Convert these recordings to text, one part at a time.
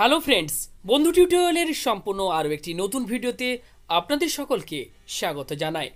hello friends বন্ধু টিউটোরিয়ালের সম্পূর্ণ আরও একটি নতুন ভিডিওতে আপনাদের সকলকে স্বাগত জানাই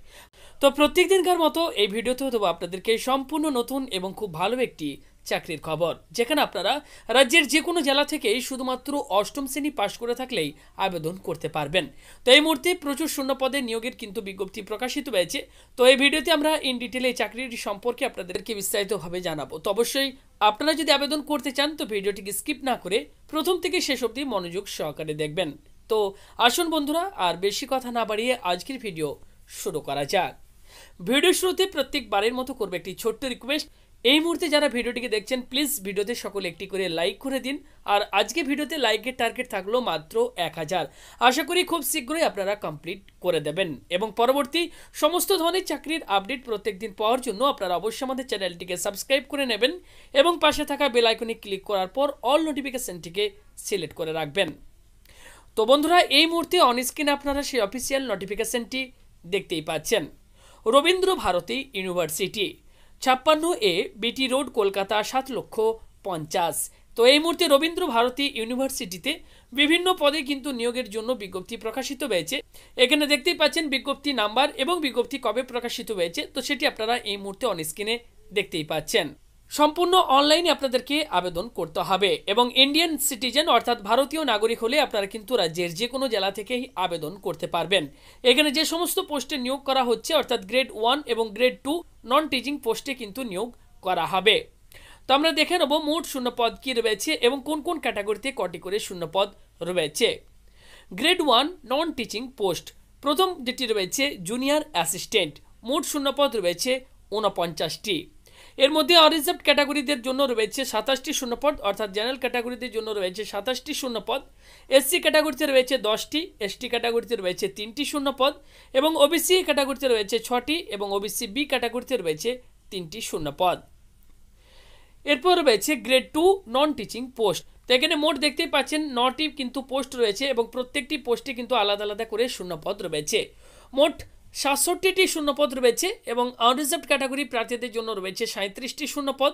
তো প্রত্যেক দিনকার মতো এই ভিডিওতে দেবো আপনাদেরকে সম্পূর্ণ নতুন এবং খুব ভালো একটি চাকরির খবর যেখানে আপনারা রাজ্যের যে কোনো জেলা থেকে শুধুমাত্র অষ্টম শ্রেণী পাশ করে থাকলেই আবেদন করতে পারবেন তো এই মুহূর্তে প্রচুর শূন্যপদে নিয়োগের কিন্তু বিজ্ঞপ্তি প্রকাশিত হয়েছে তো এই ভিডিওতে আমরা ইন ডিটেলে এই চাকরির সম্পর্কে আপনাদেরকে বিস্তারিতভাবে জানাবো তো অবশ্যই আপনারা যদি আবেদন করতে চান তো ভিডিওটিকে স্কিপ না করে প্রথম থেকে শেষ অবধি মনোযোগ সহকারে দেখবেন তো আসুন বন্ধুরা আর বেশি কথা না বাড়িয়ে আজকের ভিডিও শুরু করা যাক ভিডিও শুরুতে প্রত্যেকবারের মতো করবে একটি ছোট্ট রিকোয়েস্ট এই মুহূর্তে যারা ভিডিওটিকে দেখছেন প্লিজ ভিডিওতে সকলে একটি করে লাইক করে দিন আর আজকে ভিডিওতে লাইকের টার্গেট থাকলো মাত্র এক হাজার আশা করি খুব শীঘ্রই আপনারা কমপ্লিট করে দেবেন এবং পরবর্তী সমস্ত ধরনের চাকরির আপডেট প্রত্যেক দিন পাওয়ার জন্য আপনারা অবশ্যই আমাদের চ্যানেলটিকে সাবস্ক্রাইব করে নেবেন এবং পাশে থাকা বেল আইকনে ক্লিক করার পর অল নোটিফিকেশানটিকে সিলেক্ট করে রাখবেন তো বন্ধুরা এই মুহূর্তে অনস্ক্রিনে আপনারা সেই অফিসিয়াল নোটিফিকেশানটি দেখতেই পাচ্ছেন রবীন্দ্র ভারতী ইউনিভার্সিটি ছাপ্পান্ন এ বিটি রোড কলকাতা সাত লক্ষ পঞ্চাশ তো এই মুহূর্তে রবীন্দ্র ভারতী ইউনিভার্সিটিতে বিভিন্ন পদে কিন্তু নিয়োগের জন্য বিজ্ঞপ্তি প্রকাশিত হয়েছে এখানে দেখতেই পাচ্ছেন বিজ্ঞপ্তি নাম্বার এবং বিজ্ঞপ্তি কবে প্রকাশিত হয়েছে তো সেটি আপনারা এই মুহূর্তে অনস্ক্রিনে দেখতেই পাচ্ছেন সম্পূর্ণ অনলাইনে আপনাদেরকে আবেদন করতে হবে এবং ইন্ডিয়ান সিটিজেন অর্থাৎ ভারতীয় নাগরিক হলে আপনারা কিন্তু রাজ্যের যে কোনো জেলা থেকেই আবেদন করতে পারবেন এখানে যে সমস্ত পোস্টে নিয়োগ করা হচ্ছে অর্থাৎ গ্রেড ওয়ান এবং গ্রেড টু নন টিচিং পোস্টে কিন্তু নিয়োগ করা হবে তো আমরা দেখে নেব মোট শূন্যপদ কী রয়েছে এবং কোন কোন ক্যাটাগরিতে কটি করে শূন্যপদ রয়েছে grade one non teaching post প্রথম যেটি রয়েছে জুনিয়র অ্যাসিস্ট্যান্ট মোট শূন্যপদ রয়েছে ঊনপঞ্চাশটি এর মধ্যে অরিজার্ভ ক্যাটাগরিদের জন্য রয়েছে সাতাশটি শূন্যপদ অর্থাৎ জেনারেল ক্যাটাগরিদের জন্য রয়েছে সাতাশটি শূন্যপদ এসসি ক্যাটাগরিতে রয়েছে দশটি এসটি ক্যাটাগরিতে রয়েছে তিনটি শূন্যপদ এবং ওবিসি ক্যাটাগরিতে রয়েছে ছটি এবং ওবিসি বি ক্যাটাগরিতে রয়েছে তিনটি শূন্যপদ এরপর রয়েছে grade two non teaching post তো এখানে মোট দেখতেই পাচ্ছেন নটি কিন্তু পোস্ট রয়েছে এবং প্রত্যেকটি পোস্টে কিন্তু আলাদা আলাদা করে শূন্যপদ রয়েছে মোট সাতষট্টিটি শূন্যপদ রয়েছে এবং আনরিজার্ভ ক্যাটাগরি প্রার্থীদের জন্য রয়েছে সাঁত্রিশটি শূন্যপদ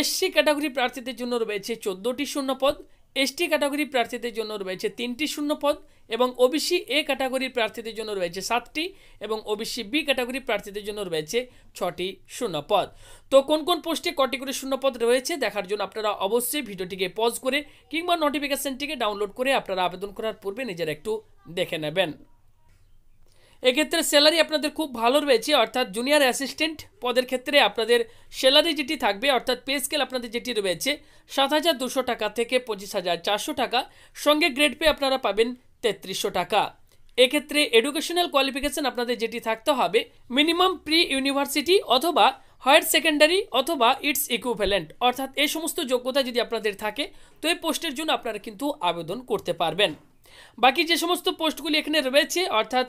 এসসি ক্যাটাগরি প্রার্থীদের জন্য রয়েছে চোদ্দোটি শূন্যপদ এসটি ক্যাটাগরি প্রার্থীদের জন্য রয়েছে তিনটি শূন্যপদ এবং ওবিসি এ ক্যাটাগরি প্রার্থীদের জন্য রয়েছে সাতটি এবং ওবিসি বি ক্যাটাগরি প্রার্থীদের জন্য রয়েছে ছটি শূন্যপদ তো কোন কোন পোস্টে কটি করে শূন্যপদ রয়েছে দেখার জন্য আপনারা অবশ্যই ভিডিওটিকে পজ করে কিংবা নোটিফিকেশানটিকে ডাউনলোড করে আপনারা আবেদন করার পূর্বে নিজের একটু দেখে নেবেন এক্ষেত্রে স্যালারি আপনাদের খুব ভালো রয়েছে অর্থাৎ জুনিয়র অ্যাসিস্ট্যান্ট পদের ক্ষেত্রে আপনাদের স্যালারি যেটি থাকবে অর্থাৎ পে স্কেল আপনাদের যেটি রয়েছে সাত হাজার দুশো টাকা থেকে পঁচিশ হাজার চারশো টাকা সঙ্গে গ্রেড পে আপনারা পাবেন তেত্রিশশো টাকা এক্ষেত্রে এডুকেশনাল কোয়ালিফিকেশান আপনাদের যেটি থাকতে হবে মিনিমাম প্রি ইউনিভার্সিটি অথবা হায়ার সেকেন্ডারি অথবা ইটস ইকুইভ্যালেন্ট অর্থাৎ এই সমস্ত যোগ্যতা যদি আপনাদের থাকে তো এই পোস্টের জন্য আপনারা কিন্তু আবেদন করতে পারবেন বাকি যে সমস্ত পোস্টগুলি এখানে রয়েছে অর্থাৎ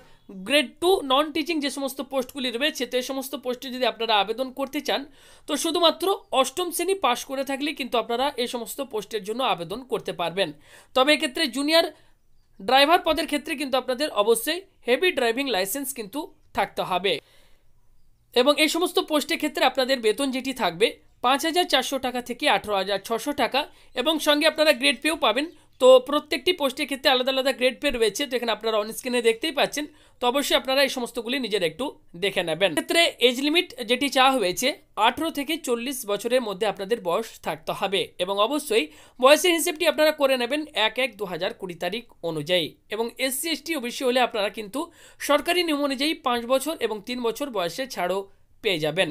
গ্রেড টু নন টিচিং যে সমস্ত পোস্টগুলি রয়েছে সে সমস্ত পোস্টে যদি আপনারা আবেদন করতে চান তো শুধুমাত্র অষ্টম শ্রেণী পাশ করে থাকলে কিন্তু আপনারা এই সমস্ত পোস্টের জন্য আবেদন করতে পারবেন তবে এক্ষেত্রে জুনিয়র ড্রাইভার পদের ক্ষেত্রে কিন্তু আপনাদের অবশ্যই হেভি ড্রাইভিং লাইসেন্স কিন্তু থাকতে হবে এবং এই সমস্ত পোস্টের ক্ষেত্রে আপনাদের বেতন যেটি থাকবে পাঁচ হাজার চারশো টাকা থেকে আঠেরো হাজার ছশো টাকা এবং সঙ্গে আপনারা গ্রেড পেও পাবেন তো প্রত্যেকটি পোস্টের ক্ষেত্রে আলাদা আলাদা গ্রেড পে রয়েছে তো এখানে আপনারা অন স্ক্রিনে দেখতেই পাচ্ছেন তো অবশ্যই আপনারা এই সমস্তগুলি নিজের একটু দেখে নেবেন ক্ষেত্রে এজ লিমিট যেটি চাওয়া হয়েছে আঠেরো থেকে চল্লিশ বছরের মধ্যে আপনাদের বয়স থাকতে হবে এবং অবশ্যই বয়সের হিসেবটি আপনারা করে নেবেন এক এক দু হাজার কুড়ি তারিখ অনুযায়ী এবং এসসি এসটি ওবিসি হলে আপনারা কিন্তু সরকারি নিয়ম অনুযায়ী পাঁচ বছর এবং তিন বছর বয়সে ছাড়ও পেয়ে যাবেন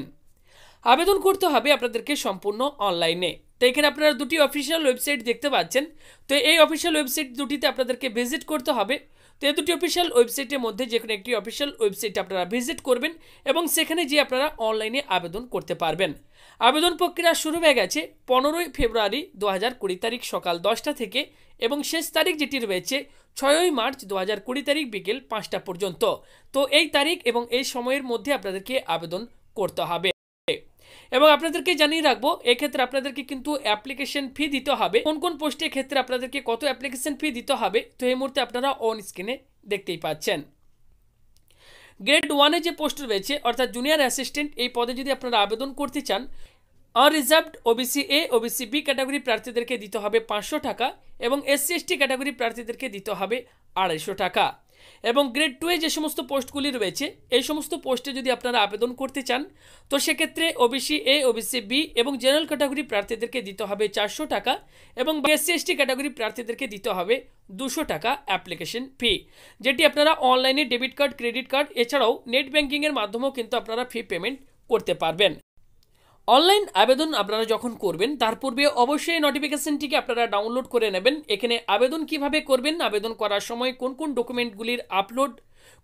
আবেদন করতে হবে আপনাদেরকে সম্পূর্ণ অনলাইনে তো এখানে আপনারা দুটি অফিসিয়াল ওয়েবসাইট দেখতে পাচ্ছেন তো এই অফিসিয়াল ওয়েবসাইট দুটিতে আপনাদেরকে ভিজিট করতে হবে তো এই দুটি অফিসিয়াল ওয়েবসাইটের মধ্যে যে কোনো একটি অফিসিয়াল ওয়েবসাইট আপনারা ভিজিট করবেন এবং সেখানে যে আপনারা অনলাইনে আবেদন করতে পারবেন আবেদন প্রক্রিয়া শুরু হয়ে গেছে পনেরোই ফেব্রুয়ারি দু হাজার কুড়ি তারিখ সকাল দশটা থেকে এবং শেষ তারিখ যেটি রয়েছে ছয়ই মার্চ দু হাজার কুড়ি তারিখ বিকেল পাঁচটা পর্যন্ত তো এই তারিখ এবং এই সময়ের মধ্যে আপনাদেরকে আবেদন করতে হবে এবং আপনাদেরকে জানিয়ে রাখবো এক্ষেত্রে আপনাদেরকে কিন্তু অ্যাপ্লিকেশন ফি দিতে হবে কোন কোন পোস্টের ক্ষেত্রে আপনাদেরকে কত অ্যাপ্লিকেশন ফি দিতে হবে তো এই মুহূর্তে আপনারা অন স্ক্রিনে দেখতেই পাচ্ছেন গ্রেড ওয়ানে যে পোস্ট রয়েছে অর্থাৎ জুনিয়র অ্যাসিস্ট্যান্ট এই পদে যদি আপনারা আবেদন করতে চান unreserved OBC A OBC B category প্রার্থীদেরকে দিতে হবে পাঁচশো টাকা এবং এসসি এসটি ক্যাটাগরি প্রার্থীদেরকে দিতে হবে আড়াইশো টাকা এবং গ্রেড টুয়ে যে সমস্ত পোস্টগুলি রয়েছে এই সমস্ত পোস্টে যদি আপনারা আবেদন করতে চান তো সেক্ষেত্রে ওবিসি এ ওবিসি বি এবং জেনারেল ক্যাটাগরি প্রার্থীদেরকে দিতে হবে চারশো টাকা এবং এসসি এসটি ক্যাটাগরি প্রার্থীদেরকে দিতে হবে দুশো টাকা অ্যাপ্লিকেশন ফি যেটি আপনারা অনলাইনে ডেবিট কার্ড ক্রেডিট কার্ড এছাড়াও নেট ব্যাঙ্কিংয়ের মাধ্যমেও কিন্তু আপনারা ফি পেমেন্ট করতে পারবেন অনলাইন আবেদন আপনারা যখন করবেন তার পূর্বে অবশ্যই নোটিফিকেশনটিকে আপনারা ডাউনলোড করে নেবেন এখানে আবেদন কিভাবে করবেন আবেদন করার সময় কোন কোন ডকুমেন্টগুলির আপলোড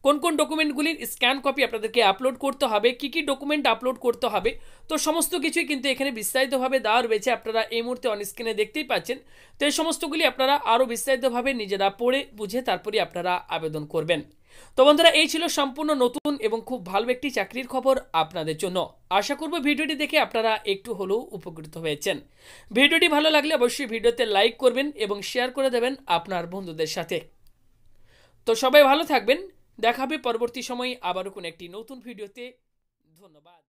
কোন কোন ডকুমেন্টগুলির স্ক্যান কপি আপনাদেরকে আপলোড করতে হবে কি কি ডকুমেন্ট আপলোড করতে হবে তো সমস্ত কিছুই কিন্তু এখানে বিস্তারিতভাবে দেওয়া রয়েছে আপনারা এই মুহূর্তে স্ক্রিনে দেখতেই পাচ্ছেন তো এই সমস্তগুলি আপনারা আরও বিস্তারিতভাবে নিজেরা পড়ে বুঝে তারপরে আপনারা আবেদন করবেন তো বন্ধুরা এই ছিল সম্পূর্ণ নতুন এবং খুব ভালো একটি চাকরির খবর আপনাদের জন্য আশা করব ভিডিওটি দেখে আপনারা একটু হলেও উপকৃত হয়েছেন ভিডিওটি ভালো লাগলে অবশ্যই ভিডিওতে লাইক করবেন এবং শেয়ার করে দেবেন আপনার বন্ধুদের সাথে তো সবাই ভালো থাকবেন দেখাবে পরবর্তী সময়ে আবারও কোনো একটি নতুন ভিডিওতে ধন্যবাদ